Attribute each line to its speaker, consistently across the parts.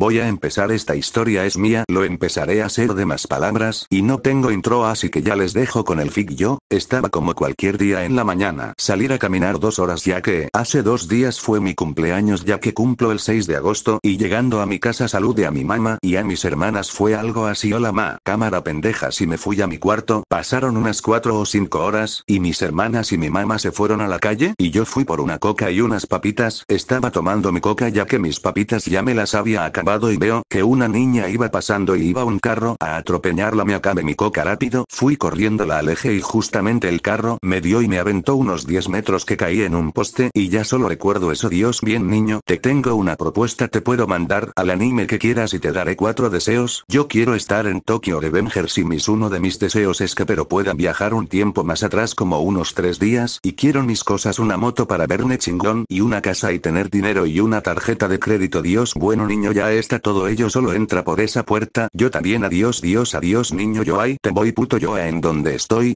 Speaker 1: Voy a empezar esta historia es mía, lo empezaré a hacer de más palabras y no tengo intro así que ya les dejo con el fic yo, estaba como cualquier día en la mañana salir a caminar dos horas ya que hace dos días fue mi cumpleaños ya que cumplo el 6 de agosto y llegando a mi casa saludé a mi mamá y a mis hermanas fue algo así hola ma, cámara pendeja si me fui a mi cuarto, pasaron unas cuatro o cinco horas y mis hermanas y mi mamá se fueron a la calle y yo fui por una coca y unas papitas, estaba tomando mi coca ya que mis papitas ya me las había acabado y veo que una niña iba pasando y iba un carro a atropellarla me acabe mi coca rápido, fui corriendo la eje y justo el carro me dio y me aventó unos 10 metros que caí en un poste y ya solo recuerdo eso Dios bien niño, te tengo una propuesta te puedo mandar al anime que quieras y te daré cuatro deseos, yo quiero estar en tokio Revengers y mis uno de mis deseos es que pero puedan viajar un tiempo más atrás como unos tres días y quiero mis cosas una moto para verme chingón y una casa y tener dinero y una tarjeta de crédito Dios bueno niño ya está todo ello solo entra por esa puerta yo también adiós Dios adiós niño yo ahí te voy puto yo en donde estoy,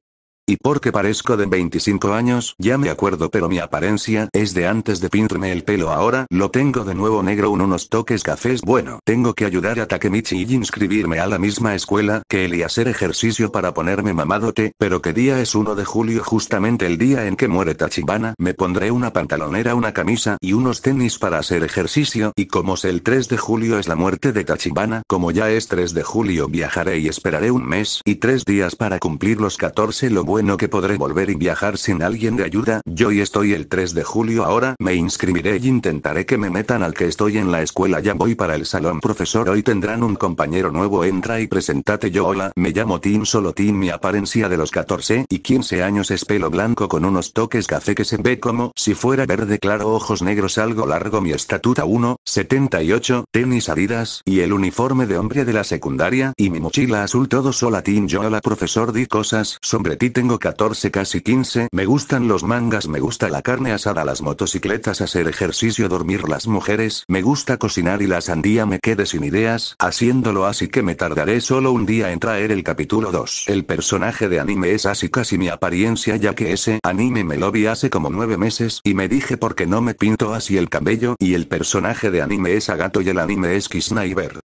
Speaker 1: y porque parezco de 25 años, ya me acuerdo pero mi apariencia es de antes de pintarme el pelo ahora, lo tengo de nuevo negro en unos toques cafés bueno, tengo que ayudar a Takemichi y inscribirme a la misma escuela que él y hacer ejercicio para ponerme mamadote, pero que día es 1 de julio justamente el día en que muere Tachibana, me pondré una pantalonera, una camisa y unos tenis para hacer ejercicio, y como es el 3 de julio es la muerte de Tachibana, como ya es 3 de julio viajaré y esperaré un mes y tres días para cumplir los 14 lo bueno no que podré volver y viajar sin alguien de ayuda, yo y estoy el 3 de julio ahora, me inscribiré y intentaré que me metan al que estoy en la escuela, ya voy para el salón profesor, hoy tendrán un compañero nuevo, entra y presentate yo, hola, me llamo Tim, solo Tim, mi apariencia de los 14 y 15 años es pelo blanco con unos toques café que se ve como si fuera verde claro, ojos negros algo largo, mi estatuta 1, 78, tenis adidas, y el uniforme de hombre de la secundaria, y mi mochila azul todo sola Tim, yo, hola profesor, di cosas, sobre ti tengo 14 casi 15. Me gustan los mangas, me gusta la carne asada, las motocicletas, hacer ejercicio, dormir las mujeres, me gusta cocinar y la sandía me quedé sin ideas, haciéndolo así que me tardaré solo un día en traer el capítulo 2. El personaje de anime es así casi mi apariencia ya que ese anime me lo vi hace como 9 meses y me dije porque no me pinto así el cabello y el personaje de anime es Agato y el anime es Kisnaiver.